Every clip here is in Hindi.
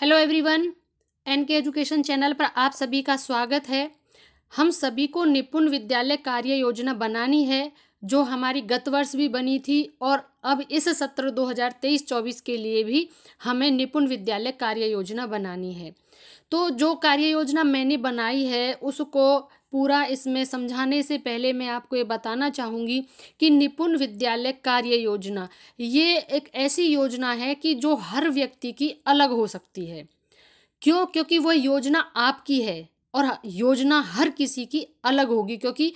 hello everyone N K education channel पर आप सभी का स्वागत है हम सभी को निपुण विद्यालय कार्य योजना बनानी है जो हमारी गत वर्ष भी बनी थी और अब इस सत्र 2023-24 के लिए भी हमें निपुण विद्यालय कार्य योजना बनानी है तो जो कार्य योजना मैंने बनाई है उसको पूरा इसमें समझाने से पहले मैं आपको ये बताना चाहूँगी कि निपुण विद्यालय कार्य योजना ये एक ऐसी योजना है कि जो हर व्यक्ति की अलग हो सकती है क्यों क्योंकि वह योजना आपकी है और योजना हर किसी की अलग होगी क्योंकि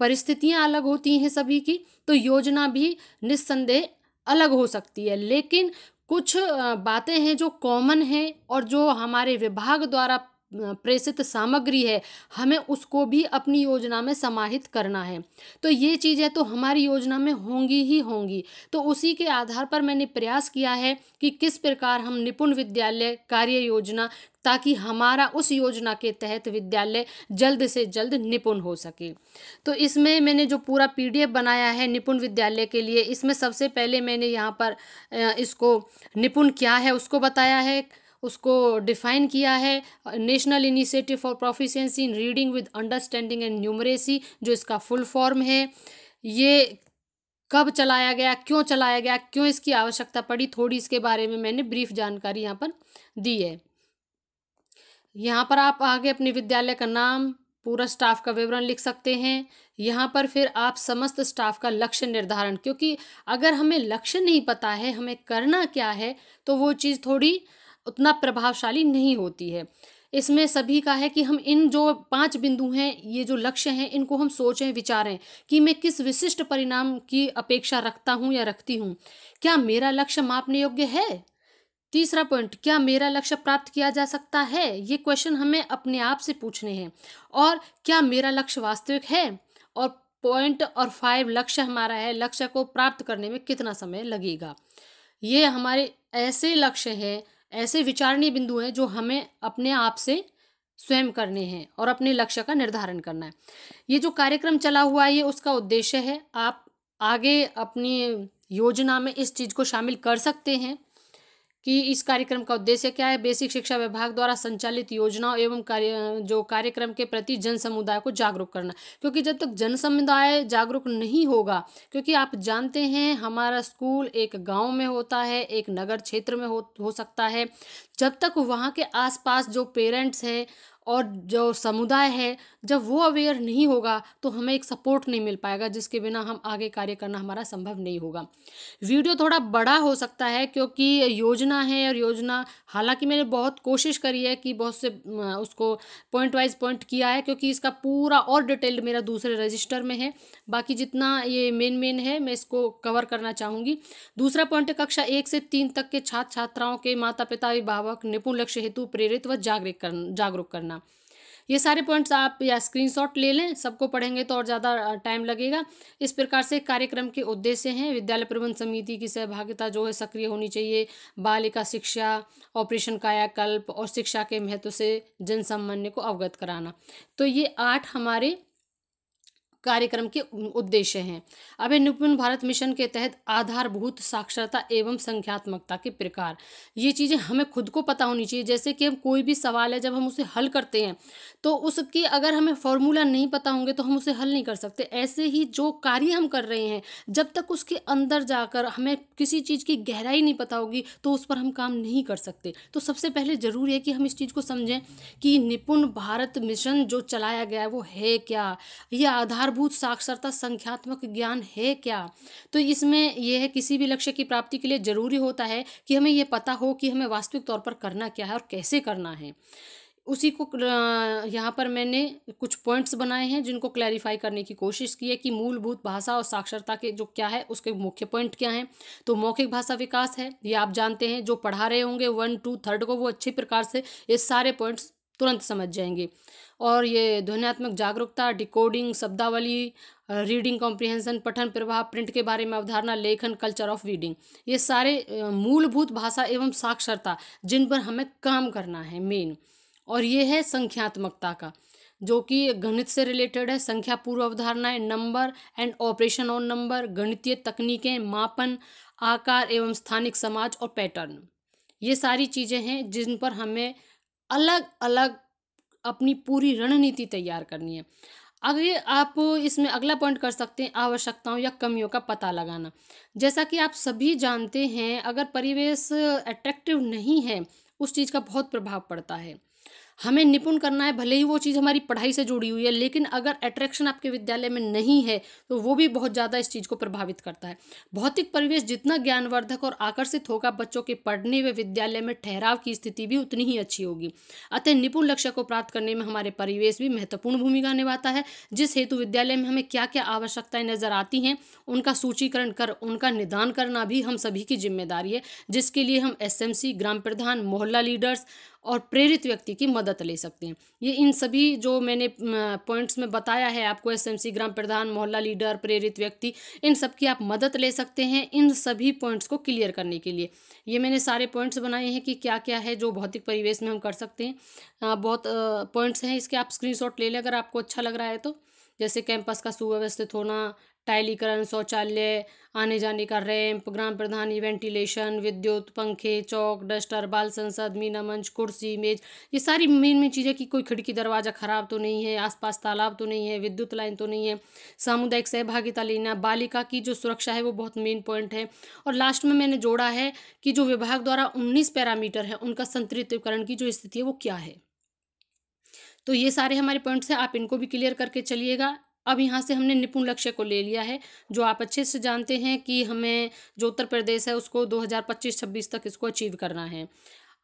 परिस्थितियाँ अलग होती हैं सभी की तो योजना भी निस्संदेह अलग हो सकती है लेकिन कुछ बातें हैं जो कॉमन हैं और जो हमारे विभाग द्वारा प्रेषित सामग्री है हमें उसको भी अपनी योजना में समाहित करना है तो ये चीज़ें तो हमारी योजना में होंगी ही होंगी तो उसी के आधार पर मैंने प्रयास किया है कि किस प्रकार हम निपुण विद्यालय कार्य योजना ताकि हमारा उस योजना के तहत विद्यालय जल्द से जल्द निपुण हो सके तो इसमें मैंने जो पूरा पीडीएफ बनाया है निपुण विद्यालय के लिए इसमें सबसे पहले मैंने यहाँ पर इसको निपुण क्या है उसको बताया है उसको डिफाइन किया है national initiative for proficiency in reading with understanding and numeracy जो इसका फुल फॉर्म है ये कब चलाया गया क्यों चलाया गया क्यों इसकी आवश्यकता पड़ी थोड़ी इसके बारे में मैंने ब्रीफ जानकारी यहाँ पर दी है यहाँ पर आप आगे अपने विद्यालय का नाम पूरा स्टाफ का विवरण लिख सकते हैं यहाँ पर फिर आप समस्त स्टाफ का लक्ष्य निर्धारण क्योंकि अगर हमें लक्ष्य नहीं पता है हमें करना क्या है तो वो चीज़ थोड़ी उतना प्रभावशाली नहीं होती है इसमें सभी का है कि हम इन जो पांच बिंदु हैं ये जो लक्ष्य हैं इनको हम सोचें विचारें कि मैं किस विशिष्ट परिणाम की अपेक्षा रखता हूँ या रखती हूँ क्या मेरा लक्ष्य मापने योग्य है तीसरा पॉइंट क्या मेरा लक्ष्य प्राप्त किया जा सकता है ये क्वेश्चन हमें अपने आप से पूछने हैं और क्या मेरा लक्ष्य वास्तविक है और पॉइंट और फाइव लक्ष्य हमारा है लक्ष्य को प्राप्त करने में कितना समय लगेगा ये हमारे ऐसे लक्ष्य हैं ऐसे विचारणीय बिंदु हैं जो हमें अपने आप से स्वयं करने हैं और अपने लक्ष्य का निर्धारण करना है ये जो कार्यक्रम चला हुआ है ये उसका उद्देश्य है आप आगे अपनी योजना में इस चीज़ को शामिल कर सकते हैं कि इस कार्यक्रम का उद्देश्य क्या है बेसिक शिक्षा विभाग द्वारा संचालित योजनाओं एवं कार्य जो कार्यक्रम के प्रति जन समुदाय को जागरूक करना क्योंकि जब तक जन समुदाय जागरूक नहीं होगा क्योंकि आप जानते हैं हमारा स्कूल एक गांव में होता है एक नगर क्षेत्र में हो, हो सकता है जब तक वहाँ के आसपास जो पेरेंट्स हैं और जो समुदाय है जब वो अवेयर नहीं होगा तो हमें एक सपोर्ट नहीं मिल पाएगा जिसके बिना हम आगे कार्य करना हमारा संभव नहीं होगा वीडियो थोड़ा बड़ा हो सकता है क्योंकि योजना है और योजना हालांकि मैंने बहुत कोशिश करी है कि बहुत से उसको पॉइंट वाइज पॉइंट किया है क्योंकि इसका पूरा और डिटेल्ड मेरा दूसरे रजिस्टर में है बाकी जितना ये मेन मेन है मैं इसको कवर करना चाहूँगी दूसरा पॉइंट है कक्षा एक से तीन तक के छात्र छात्राओं के माता पिता अभिभावक निपुण लक्ष्य हेतु प्रेरित व जागरूक कर जागरूक करना ये सारे पॉइंट्स आप या स्क्रीनशॉट ले लें सबको पढ़ेंगे तो और ज़्यादा टाइम लगेगा इस प्रकार से कार्यक्रम के उद्देश्य हैं विद्यालय प्रबंध समिति की सहभागिता जो है सक्रिय होनी चाहिए बालिका शिक्षा ऑपरेशन कायाकल्प और शिक्षा के महत्व से जनसामान्य को अवगत कराना तो ये आठ हमारे कार्यक्रम के उद्देश्य हैं अब निपुण भारत मिशन के तहत आधारभूत साक्षरता एवं संख्यात्मकता के प्रकार ये चीज़ें हमें खुद को पता होनी चाहिए जैसे कि हम कोई भी सवाल है जब हम उसे हल करते हैं तो उसकी अगर हमें फॉर्मूला नहीं पता होंगे तो हम उसे हल नहीं कर सकते ऐसे ही जो कार्य हम कर रहे हैं जब तक उसके अंदर जाकर हमें किसी चीज़ की गहराई नहीं पता होगी तो उस पर हम काम नहीं कर सकते तो सबसे पहले ज़रूरी है कि हम इस चीज़ को समझें कि निपुण भारत मिशन जो चलाया गया है वो है क्या यह आधार आधारभूत साक्षरता संख्यात्मक ज्ञान है क्या तो इसमें यह है किसी भी लक्ष्य की प्राप्ति के लिए जरूरी होता है कि हमें यह पता हो कि हमें वास्तविक तौर पर करना क्या है और कैसे करना है उसी को यहाँ पर मैंने कुछ पॉइंट्स बनाए हैं जिनको क्लैरिफाई करने की कोशिश की है कि मूलभूत भाषा और साक्षरता के जो क्या है उसके मुख्य पॉइंट क्या हैं तो मौखिक भाषा विकास है ये आप जानते हैं जो पढ़ा रहे होंगे वन टू थर्ड को वो अच्छे प्रकार से ये सारे पॉइंट्स तुरंत समझ जाएंगे और ये ध्वनियात्मक जागरूकता डिकोडिंग शब्दावली रीडिंग कॉम्प्रिहेंशन पठन प्रभाव प्रिंट के बारे में अवधारणा लेखन कल्चर ऑफ रीडिंग ये सारे मूलभूत भाषा एवं साक्षरता जिन पर हमें काम करना है मेन और ये है संख्यात्मकता का जो कि गणित से रिलेटेड है संख्या पूर्व अवधारणाएं number and operation on number गणितीय तकनीकें मापन आकार एवं स्थानिक समाज और पैटर्न ये सारी चीज़ें हैं जिन पर हमें अलग अलग अपनी पूरी रणनीति तैयार करनी है अगर आप इसमें अगला पॉइंट कर सकते हैं आवश्यकताओं या कमियों का पता लगाना जैसा कि आप सभी जानते हैं अगर परिवेश अट्रैक्टिव नहीं है उस चीज़ का बहुत प्रभाव पड़ता है हमें निपुण करना है भले ही वो चीज़ हमारी पढ़ाई से जुड़ी हुई है लेकिन अगर अट्रैक्शन आपके विद्यालय में नहीं है तो वो भी बहुत ज़्यादा इस चीज़ को प्रभावित करता है भौतिक परिवेश जितना ज्ञानवर्धक और आकर्षित होगा बच्चों के पढ़ने व विद्यालय में ठहराव की स्थिति भी उतनी ही अच्छी होगी अतः निपुण लक्ष्य को प्राप्त करने में हमारे परिवेश भी महत्वपूर्ण भूमिका निभाता है जिस हेतु विद्यालय में हमें क्या क्या आवश्यकताएं नजर आती हैं उनका सूचीकरण कर उनका निदान करना भी हम सभी की जिम्मेदारी है जिसके लिए हम एस ग्राम प्रधान मोहल्ला लीडर्स और प्रेरित व्यक्ति की मदद ले सकते हैं ये इन सभी जो मैंने पॉइंट्स में बताया है आपको एसएमसी ग्राम प्रधान मोहल्ला लीडर प्रेरित व्यक्ति इन सब की आप मदद ले सकते हैं इन सभी पॉइंट्स को क्लियर करने के लिए ये मैंने सारे पॉइंट्स बनाए हैं कि क्या क्या है जो भौतिक परिवेश में हम कर सकते हैं बहुत पॉइंट्स हैं इसके आप स्क्रीन ले लें अगर आपको अच्छा लग रहा है तो जैसे कैंपस का सुव्यवस्थित होना टाइलीकरण शौचालय आने जाने का रैंप ग्राम प्रधान वेंटिलेशन विद्युत पंखे चौक डस्टर बाल संसद मीना मंच कुर्सी मेज ये सारी मेन मेन चीज़ें कि कोई खिड़की दरवाज़ा ख़राब तो नहीं है आसपास तालाब तो नहीं है विद्युत लाइन तो नहीं है सामुदायिक सहभागिता लेना बालिका की जो सुरक्षा है वो बहुत मेन पॉइंट है और लास्ट में मैंने जोड़ा है कि जो विभाग द्वारा उन्नीस पैरामीटर है उनका संतृतकरण की जो स्थिति है वो क्या है तो ये सारे हमारे पॉइंट्स हैं आप इनको भी क्लियर करके चलिएगा अब यहाँ से हमने निपुण लक्ष्य को ले लिया है जो आप अच्छे से जानते हैं कि हमें जो उत्तर प्रदेश है उसको 2025-26 तक इसको अचीव करना है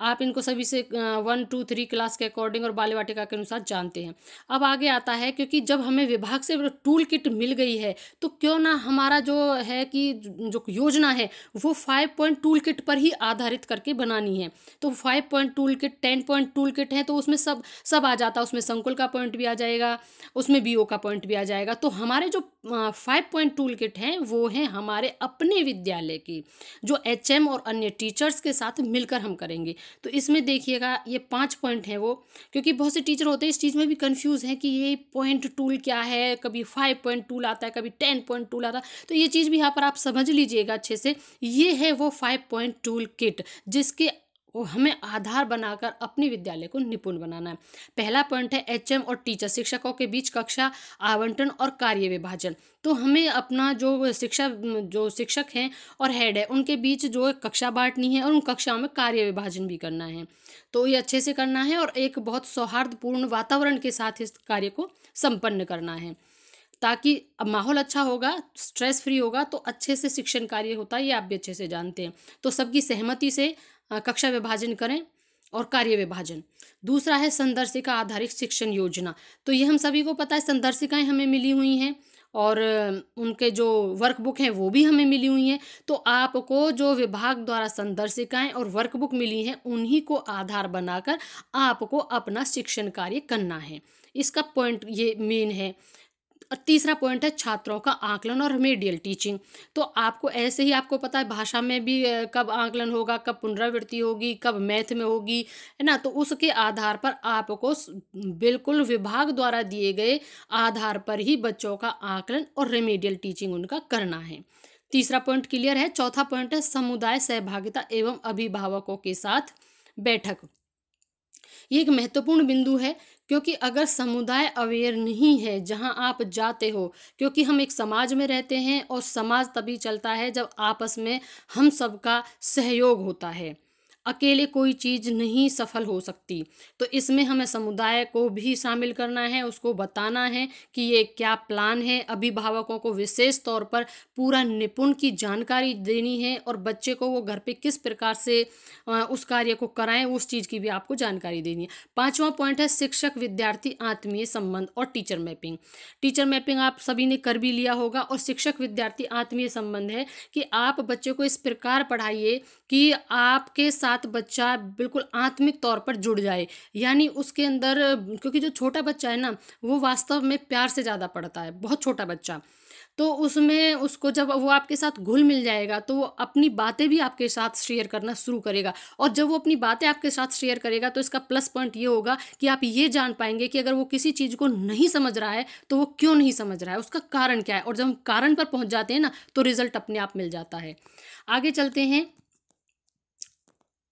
आप इनको सभी से वन टू थ्री क्लास के अकॉर्डिंग और बाल वाटिका के अनुसार जानते हैं अब आगे आता है क्योंकि जब हमें विभाग से टूल किट मिल गई है तो क्यों ना हमारा जो है कि जो योजना है वो फाइव पॉइंट टूल किट पर ही आधारित करके बनानी है तो five point tool kit ten point tool kit है तो उसमें सब सब आ जाता है उसमें संकुल का पॉइंट भी आ जाएगा उसमें बी का पॉइंट भी आ जाएगा तो हमारे जो फाइव पॉइंट टूल किट हैं वो हैं हमारे अपने विद्यालय की जो एच और अन्य टीचर्स के साथ मिलकर हम करेंगे तो इसमें देखिएगा ये पाँच पॉइंट हैं वो क्योंकि बहुत से टीचर होते हैं इस चीज़ में भी कन्फ्यूज़ हैं कि ये पॉइंट टूल क्या है कभी फाइव पॉइंट टूल आता है कभी टेन पॉइंट टूल आता है तो ये चीज़ भी यहाँ पर आप समझ लीजिएगा अच्छे से ये है वो फाइव पॉइंट टूल किट जिसके हमें आधार बनाकर अपने विद्यालय को निपुण बनाना है पहला पॉइंट है एच और टीचर शिक्षकों के बीच कक्षा आवंटन और कार्य विभाजन तो हमें अपना जो शिक्षा जो शिक्षक हैं और हेड है उनके बीच जो कक्षा बांटनी है और उन कक्षाओं में कार्य विभाजन भी करना है तो ये अच्छे से करना है और एक बहुत सौहार्दपूर्ण वातावरण के साथ इस कार्य को संपन्न करना है ताकि माहौल अच्छा होगा स्ट्रेस फ्री होगा तो अच्छे से शिक्षण कार्य होता है ये आप भी अच्छे से जानते हैं तो सबकी सहमति से कक्षा विभाजन करें और कार्य विभाजन दूसरा है संदर्शिका आधारित शिक्षण योजना तो ये हम सभी को पता है संदर्शिकाएं हमें मिली हुई हैं और उनके जो वर्कबुक हैं वो भी हमें मिली हुई हैं तो आपको जो विभाग द्वारा संदर्शिकाएं और वर्कबुक मिली हैं उन्हीं को आधार बनाकर आपको अपना शिक्षण कार्य करना है इसका पॉइंट ये मेन है और तीसरा पॉइंट है छात्रों का आकलन और रिमेडियल टीचिंग तो आपको ऐसे ही आपको पता है भाषा में भी कब आकलन होगा कब पुनरावृत्ति होगी कब मैथ में होगी है ना तो उसके आधार पर आपको बिल्कुल विभाग द्वारा दिए गए आधार पर ही बच्चों का आकलन और रेमेडियल टीचिंग उनका करना है तीसरा पॉइंट क्लियर है चौथा पॉइंट है समुदाय सहभागिता एवं अभिभावकों के साथ बैठक ये एक महत्वपूर्ण बिंदु है क्योंकि अगर समुदाय अवेयर नहीं है जहां आप जाते हो क्योंकि हम एक समाज में रहते हैं और समाज तभी चलता है जब आपस में हम सबका सहयोग होता है अकेले कोई चीज़ नहीं सफल हो सकती तो इसमें हमें समुदाय को भी शामिल करना है उसको बताना है कि ये क्या प्लान है अभिभावकों को विशेष तौर पर पूरा निपुण की जानकारी देनी है और बच्चे को वो घर पे किस प्रकार से उस कार्य को कराएं उस चीज़ की भी आपको जानकारी देनी है पाँचवा पॉइंट है शिक्षक विद्यार्थी आत्मीय संबंध और टीचर मैपिंग टीचर मैपिंग आप सभी ने कर भी लिया होगा और शिक्षक विद्यार्थी आत्मीय संबंध है कि आप बच्चे को इस प्रकार पढ़ाइए कि आपके साथ साथ बच्चा बिल्कुल आत्मिक तौर पर जुड़ जाए यानी उसके अंदर क्योंकि जो छोटा बच्चा है ना वो वास्तव में प्यार से ज़्यादा पढ़ता है बहुत छोटा बच्चा तो उसमें उसको जब वो आपके साथ घुल मिल जाएगा तो वो अपनी बातें भी आपके साथ शेयर करना शुरू करेगा और जब वो अपनी बातें आपके साथ शेयर करेगा तो इसका प्लस पॉइंट ये होगा कि आप ये जान पाएंगे कि अगर वो किसी चीज़ को नहीं समझ रहा है तो वो क्यों नहीं समझ रहा है उसका कारण क्या है और जब हम कारण पर पहुँच जाते हैं ना तो रिज़ल्ट अपने आप मिल जाता है आगे चलते हैं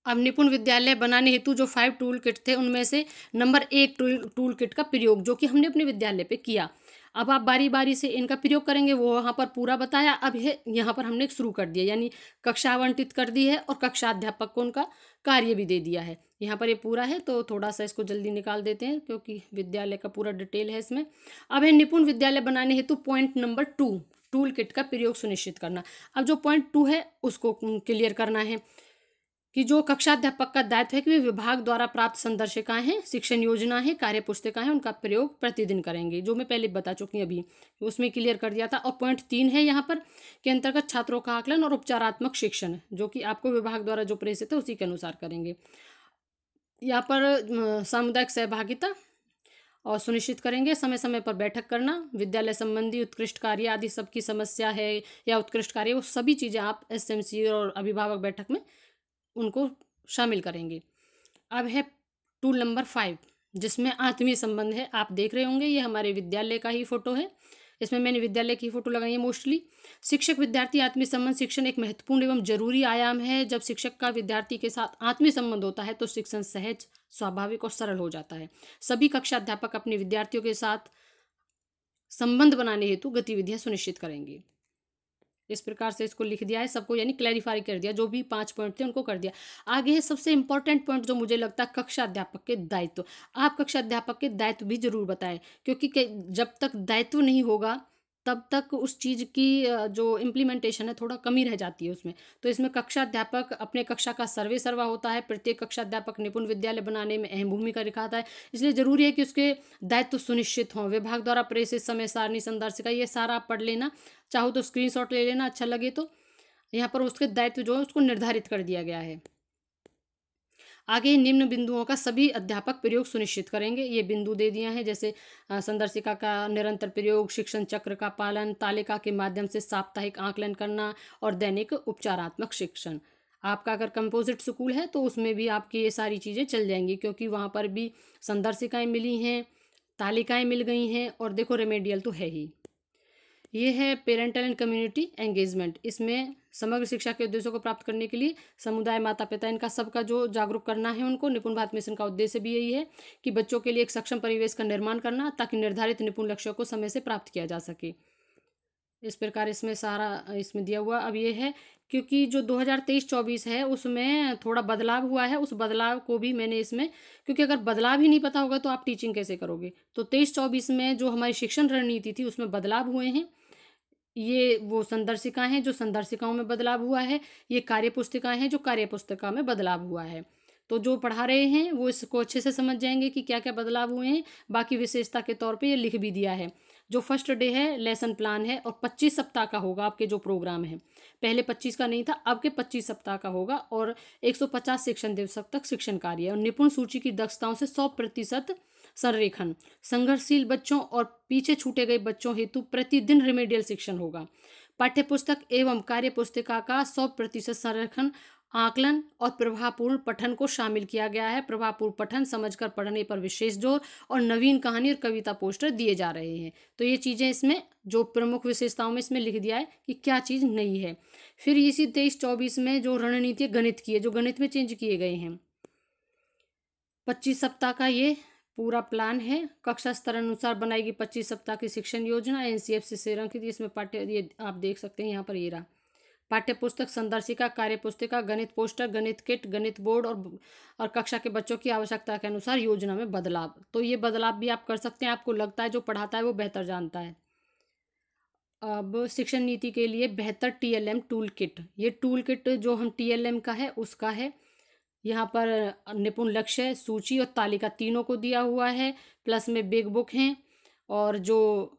अब निपुण विद्यालय बनाने हेतु जो फाइव टूल किट थे उनमें से नंबर एक टूल टूल किट का प्रयोग जो कि हमने अपने विद्यालय पे किया अब आप बारी बारी से इनका प्रयोग करेंगे वो वहाँ पर पूरा बताया अब ये यहाँ पर हमने शुरू कर दिया यानी कक्षा आवंटित कर दी है और कक्षा अध्यापक को उनका कार्य भी दे दिया है यहाँ पर ये पूरा है तो थोड़ा सा इसको जल्दी निकाल देते हैं क्योंकि विद्यालय का पूरा डिटेल है इसमें अब है निपुण विद्यालय बनाने हेतु point number two tool kit का प्रयोग सुनिश्चित करना अब जो पॉइंट टू है उसको क्लियर करना है कि जो कक्षाध्यापक का दायित्व है कि वे विभाग द्वारा प्राप्त संदर्शिकाएं हैं शिक्षण योजना है कार्य पुस्तिकाएं उनका प्रयोग प्रतिदिन करेंगे जो मैं पहले बता चुकी हूँ अभी उसमें क्लियर कर दिया था और पॉइंट तीन है यहाँ पर कि अंतर्गत छात्रों का आकलन और उपचारात्मक शिक्षण जो कि आपको विभाग द्वारा जो प्रेषित है उसी के अनुसार करेंगे यहाँ पर सामुदायिक सहभागिता और सुनिश्चित करेंगे समय समय पर बैठक करना विद्यालय संबंधी उत्कृष्ट कार्य आदि सबकी समस्या है या उत्कृष्ट कार्य वो सभी चीज़ें आप एस e और अभिभावक बैठक में उनको शामिल करेंगे अब है टूल नंबर फाइव जिसमें आत्मीय संबंध है आप देख रहे होंगे ये हमारे विद्यालय का ही फोटो है इसमें मैंने विद्यालय की फोटो लगाई है मोस्टली शिक्षक विद्यार्थी आत्मीय संबंध शिक्षण एक महत्वपूर्ण एवं जरूरी आयाम है जब शिक्षक का विद्यार्थी के साथ आत्मीय संबंध होता है तो शिक्षण सहज स्वाभाविक और सरल हो जाता है सभी कक्षा अध्यापक अपने विद्यार्थियों के साथ संबंध बनाने हेतु गतिविधियां सुनिश्चित करेंगे इस प्रकार से इसको लिख दिया है सबको यानी क्लैरिफाई कर दिया जो भी पांच पॉइंट थे उनको कर दिया आगे है सबसे इंपॉर्टेंट पॉइंट जो मुझे लगता है कक्षा अध्यापक के दायित्व आप कक्षा अध्यापक के दायित्व भी जरूर बताएं क्योंकि जब तक दायित्व नहीं होगा तब तक उस चीज़ की जो इम्प्लीमेंटेशन है थोड़ा कमी रह जाती है उसमें तो इसमें कक्षा अध्यापक अपने कक्षा का सर्वे सर्वा होता है प्रत्येक कक्षाध्यापक निपुण विद्यालय बनाने में अहम भूमिका दिखाता है इसलिए ज़रूरी है कि उसके दायित्व सुनिश्चित हों विभाग द्वारा प्रेषित समय सारणी का ये सारा आप पढ़ लेना चाहो तो स्क्रीन ले लेना अच्छा लगे तो यहाँ पर उसके दायित्व जो है उसको निर्धारित कर दिया गया है आगे निम्न बिंदुओं का सभी अध्यापक प्रयोग सुनिश्चित करेंगे ये बिंदु दे दिया है जैसे संदर्शिका का निरंतर प्रयोग शिक्षण चक्र का पालन तालिका के माध्यम से साप्ताहिक आकलन करना और दैनिक उपचारात्मक शिक्षण आपका अगर कंपोजिट स्कूल है तो उसमें भी आपकी ये सारी चीज़ें चल जाएंगी क्योंकि वहाँ पर भी संदर्शिकाएँ मिली हैं तालिकाएँ मिल गई हैं और देखो रेमेडियल तो है ही ये है पेरेंटल एंड कम्युनिटी एंगेजमेंट इसमें समग्र शिक्षा के उद्देश्यों को प्राप्त करने के लिए समुदाय माता पिता इनका सबका जो जागरूक करना है उनको निपुण भारत मिशन का उद्देश्य भी यही है कि बच्चों के लिए एक सक्षम परिवेश का निर्माण करना ताकि निर्धारित निपुण लक्ष्यों को समय से प्राप्त किया जा सके इस प्रकार इसमें सारा इसमें दिया हुआ अब ये है क्योंकि जो 2023-24 है उसमें थोड़ा बदलाव हुआ है उस बदलाव को भी मैंने इसमें क्योंकि अगर बदलाव ही नहीं पता होगा तो आप टीचिंग कैसे करोगे तो 23-24 में जो हमारी शिक्षण रणनीति थी उसमें बदलाव हुए हैं ये वो संदर्शिका हैं जो संदर्शिकाओं में बदलाव हुआ है ये कार्य पुस्तिकाएँ हैं जो कार्य पुस्तिका में बदलाव हुआ है तो जो पढ़ा रहे हैं वो इसको अच्छे से समझ जाएंगे कि क्या क्या बदलाव हुए हैं बाकी विशेषता के तौर पे ये लिख भी दिया है जो फर्स्ट डे है लेसन प्लान है और पच्चीस सप्ताह का होगा आपके जो प्रोग्राम है पहले पच्चीस का नहीं था अब के पच्चीस सप्ताह का होगा और एक सौ पचास शिक्षण दिवस तक शिक्षण कार्य और निपुण सूची की दक्षताओं से सौ प्रतिशत संरेखण संघर्षशील बच्चों और पीछे छूटे गए बच्चों हेतु प्रतिदिन रिमेडियल शिक्षण होगा पाठ्य पुस्तक एवं कार्य पुस्तिका का सौ प्रतिशत संरक्षण आकलन और प्रभावपूर्ण पठन को शामिल किया गया है प्रभावपूर्ण पठन समझकर पढ़ने पर विशेष जोर और नवीन कहानी और कविता पोस्टर दिए जा रहे हैं तो ये चीज़ें इसमें जो प्रमुख विशेषताओं में इसमें लिख दिया है कि क्या चीज़ नई है फिर इसी तेईस चौबीस में जो रणनीति गणित की है जो गणित में चेंज किए गए हैं पच्चीस सप्ताह का ये पूरा प्लान है कक्षा स्तर अनुसार बनाई गई पच्चीस सप्ताह की शिक्षण योजना एन सी एफ सी से रंकित इसमें पाठ्य ये आप देख सकते हैं यहाँ पर ये रहा पाठ्य पुस्तक संदर्शिका कार्य पुस्तिका गणित पोस्टर गणित किट गणित बोर्ड और और कक्षा के बच्चों की आवश्यकता के अनुसार योजना में बदलाव तो ये बदलाव भी आप कर सकते हैं आपको लगता है जो पढ़ाता है वो बेहतर जानता है अब शिक्षण नीति के लिए बेहतर टी एम टूल किट ये टूल किट जो हम एम का है उसका है यहाँ पर निपुण लक्ष्य सूची और तालिका तीनों को दिया हुआ है प्लस में बिग बुक हैं और जो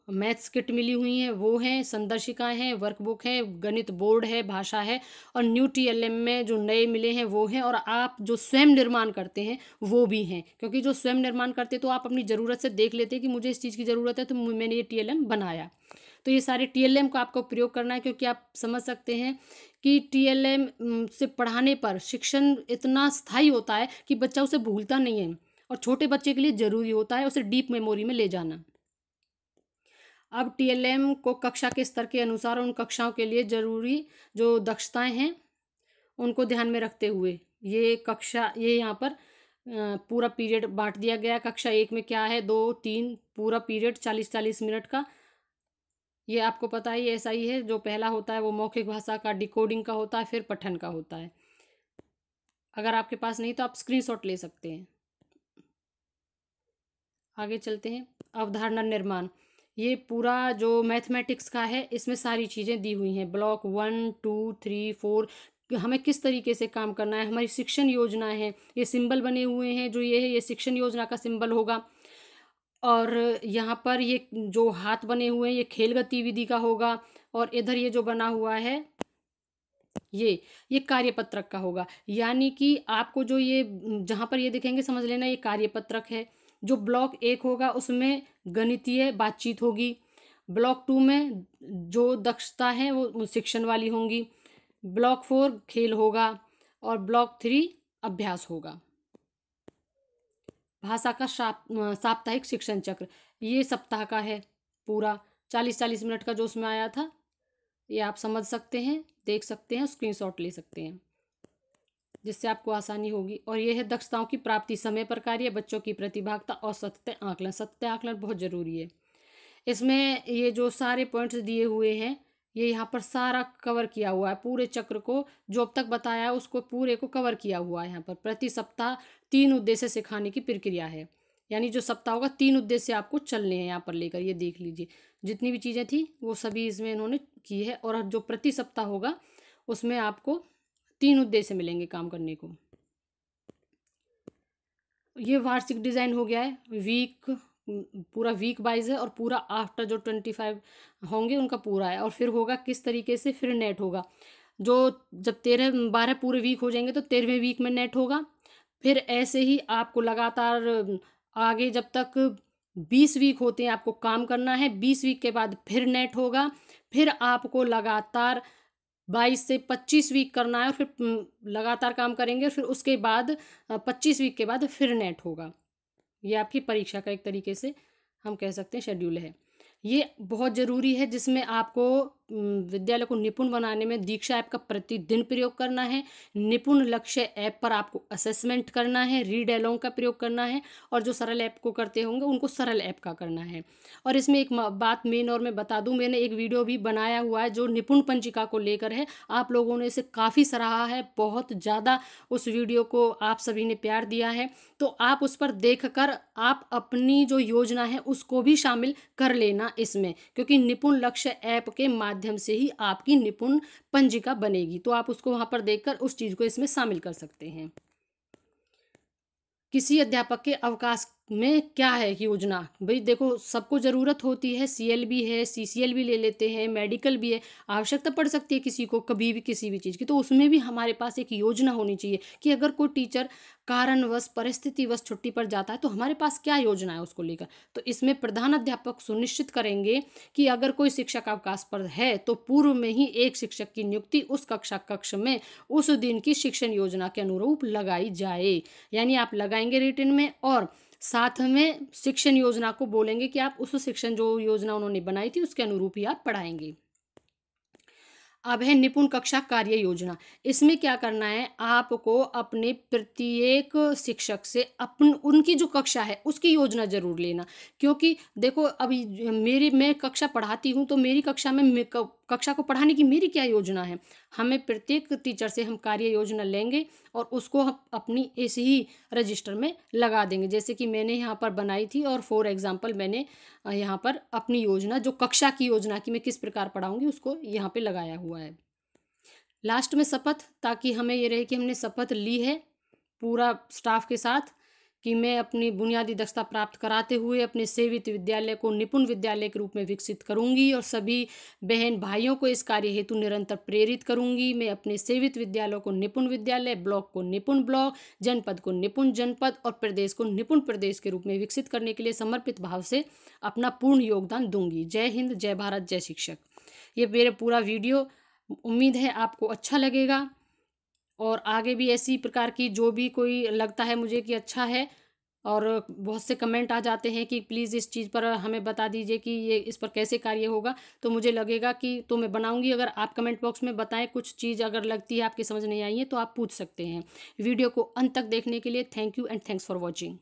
मैथ्स किट मिली हुई हैं वो हैं संदर्शिकाएँ हैं वर्कबुक हैं गणित बोर्ड है भाषा है और न्यू टीएलएम में जो नए मिले हैं वो हैं और आप जो स्वयं निर्माण करते हैं वो भी हैं क्योंकि जो स्वयं निर्माण करते तो आप अपनी ज़रूरत से देख लेते कि मुझे इस चीज़ की ज़रूरत है तो मैंने ये टी बनाया तो ये सारे टी को आपको प्रयोग करना है क्योंकि आप समझ सकते हैं कि टीएलएम से पढ़ाने पर शिक्षण इतना स्थायी होता है कि बच्चा उसे भूलता नहीं है और छोटे बच्चे के लिए ज़रूरी होता है उसे डीप मेमोरी में ले जाना अब टीएलएम को कक्षा के स्तर के अनुसार उन कक्षाओं के लिए ज़रूरी जो दक्षताएं हैं उनको ध्यान में रखते हुए ये कक्षा ये यहाँ पर पूरा पीरियड बांट दिया गया कक्षा एक में क्या है दो तीन पूरा पीरियड चालीस चालीस मिनट का ये आपको पता ही ऐसा ही है जो पहला होता है वो मौखिक भाषा का डिकोडिंग का होता है फिर पठन का होता है अगर आपके पास नहीं तो आप स्क्रीनशॉट ले सकते हैं आगे चलते हैं अवधारणा निर्माण ये पूरा जो मैथमेटिक्स का है इसमें सारी चीज़ें दी हुई हैं block one two three four हमें किस तरीके से काम करना है हमारी शिक्षण योजना है ये सिंबल बने हुए हैं जो ये है ये शिक्षण योजना का सिंबल होगा और यहाँ पर ये जो हाथ बने हुए हैं ये खेल गतिविधि का होगा और इधर ये जो बना हुआ है ये ये कार्यपत्रक का होगा यानी कि आपको जो ये जहाँ पर ये देखेंगे समझ लेना ये कार्यपत्रक है जो ब्लॉक एक होगा उसमें गणितीय बातचीत होगी ब्लॉक टू में जो दक्षता है वो शिक्षण वाली होंगी ब्लॉक फोर खेल होगा और ब्लॉक थ्री अभ्यास होगा भाषा का साप्ताहिक शिक्षण चक्र ये सप्ताह का है पूरा चालीस चालीस मिनट का जो उसमें आया था ये आप समझ सकते हैं देख सकते हैं स्क्रीनशॉट ले सकते हैं जिससे आपको आसानी होगी और यह है दक्षताओं की प्राप्ति समय पर कार्य बच्चों की प्रतिभागता और सत्य आकलन सत्य आकलन बहुत ज़रूरी है इसमें ये जो सारे पॉइंट्स दिए हुए हैं ये यहाँ पर सारा कवर किया हुआ है पूरे चक्र को जो अब तक बताया है उसको पूरे को कवर किया हुआ है यहाँ पर प्रति सप्ताह तीन उद्देश्य सिखाने की प्रक्रिया है यानी जो सप्ताह होगा तीन उद्देश्य आपको चलने हैं यहाँ पर लेकर ये देख लीजिए जितनी भी चीज़ें थी वो सभी इसमें इन्होंने की है और जो प्रति सप्ताह होगा उसमें आपको तीन उद्देश्य मिलेंगे काम करने को ये वार्षिक डिज़ाइन हो गया है वीक पूरा वीक वाइज है और पूरा आफ्टर जो ट्वेंटी फाइव होंगे उनका पूरा है और फिर होगा किस तरीके से फिर नेट होगा जो जब तेरह बारह पूरे वीक हो जाएंगे तो तेरहवें वीक में नेट होगा फिर ऐसे ही आपको लगातार आगे जब तक बीस वीक होते हैं आपको काम करना है बीस वीक के बाद फिर नेट होगा फिर आपको लगातार बाईस से पच्चीस वीक करना है और फिर लगातार काम करेंगे और फिर उसके बाद पच्चीस वीक के बाद फिर नेट होगा ये आपकी परीक्षा का एक तरीके से हम कह सकते हैं शेड्यूल है ये बहुत ज़रूरी है जिसमें आपको विद्यालय को निपुण बनाने में दीक्षा ऐप का प्रतिदिन प्रयोग करना है निपुण लक्ष्य ऐप पर आपको असेसमेंट करना है रीड एलोंग का प्रयोग करना है और जो सरल ऐप को करते होंगे उनको सरल ऐप का करना है और इसमें एक बात मेन और मैं बता दूं मैंने एक वीडियो भी बनाया हुआ है जो निपुण पंचिका को लेकर है आप लोगों ने इसे काफ़ी सराहा है बहुत ज़्यादा उस वीडियो को आप सभी ने प्यार दिया है तो आप उस पर देख कर आप अपनी जो योजना है उसको भी शामिल कर लेना इसमें क्योंकि निपुण लक्ष्य ऐप के माध्यम माध्यम से ही आपकी निपुण पंजिका बनेगी तो आप उसको वहाँ पर देखकर उस चीज़ को इसमें शामिल कर सकते हैं किसी अध्यापक के अवकाश में क्या है योजना भाई देखो सबको ज़रूरत होती है सीएलबी है सीसीएलबी ले लेते हैं मेडिकल भी है आवश्यकता पड़ सकती है किसी को कभी भी किसी भी चीज़ की तो उसमें भी हमारे पास एक योजना होनी चाहिए कि अगर कोई टीचर कारणवश परिस्थितिवश छुट्टी पर जाता है तो हमारे पास क्या योजना है उसको लेकर तो इसमें प्रधानाध्यापक सुनिश्चित करेंगे कि अगर कोई शिक्षक अवकाश पर है तो पूर्व में ही एक शिक्षक की नियुक्ति उस कक्षा कक्ष में उस दिन की शिक्षण योजना के अनुरूप लगाई जाए यानी आप लगाएंगे रिटर्न में और साथ में शिक्षण योजना को बोलेंगे कि आप उस शिक्षण जो योजना उन्होंने बनाई थी उसके अनुरूप ही आप पढ़ाएंगे अब है निपुण कक्षा कार्य योजना इसमें क्या करना है आपको अपने प्रत्येक शिक्षक से अपन उनकी जो कक्षा है उसकी योजना ज़रूर लेना क्योंकि देखो अभी मेरी मैं कक्षा पढ़ाती हूँ तो मेरी कक्षा में कक्षा को पढ़ाने की मेरी क्या योजना है हमें प्रत्येक टीचर से हम कार्य योजना लेंगे और उसको हम अपनी इस ही रजिस्टर में लगा देंगे जैसे कि मैंने यहाँ पर बनाई थी और फॉर एग्जाम्पल मैंने यहाँ पर अपनी योजना जो कक्षा की योजना की मैं किस प्रकार पढ़ाऊँगी उसको यहाँ पर लगाया हुआ है लास्ट में शपथ ताकि हमें ये रहे कि हमने शपथ ली है पूरा स्टाफ के साथ कि मैं अपनी बुनियादी दक्षता प्राप्त कराते हुए अपने सेवित विद्यालय को निपुण विद्यालय के रूप में विकसित करूंगी और सभी बहन भाइयों को इस कार्य हेतु निरंतर प्रेरित करूंगी मैं अपने सेवित विद्यालयों को निपुण विद्यालय ब्लॉक को निपुण ब्लॉक जनपद को निपुण जनपद और प्रदेश को निपुण प्रदेश के रूप में विकसित करने के लिए समर्पित भाव से अपना पूर्ण योगदान दूंगी जय हिंद जय भारत जय शिक्षक ये मेरा पूरा वीडियो उम्मीद है आपको अच्छा लगेगा और आगे भी ऐसी प्रकार की जो भी कोई लगता है मुझे कि अच्छा है और बहुत से कमेंट आ जाते हैं कि प्लीज़ इस चीज़ पर हमें बता दीजिए कि ये इस पर कैसे कार्य होगा तो मुझे लगेगा कि तो मैं बनाऊंगी अगर आप कमेंट बॉक्स में बताएं कुछ चीज़ अगर लगती है आपकी समझ नहीं आई है तो आप पूछ सकते हैं वीडियो को अंत तक देखने के लिए thank you and thanks for watching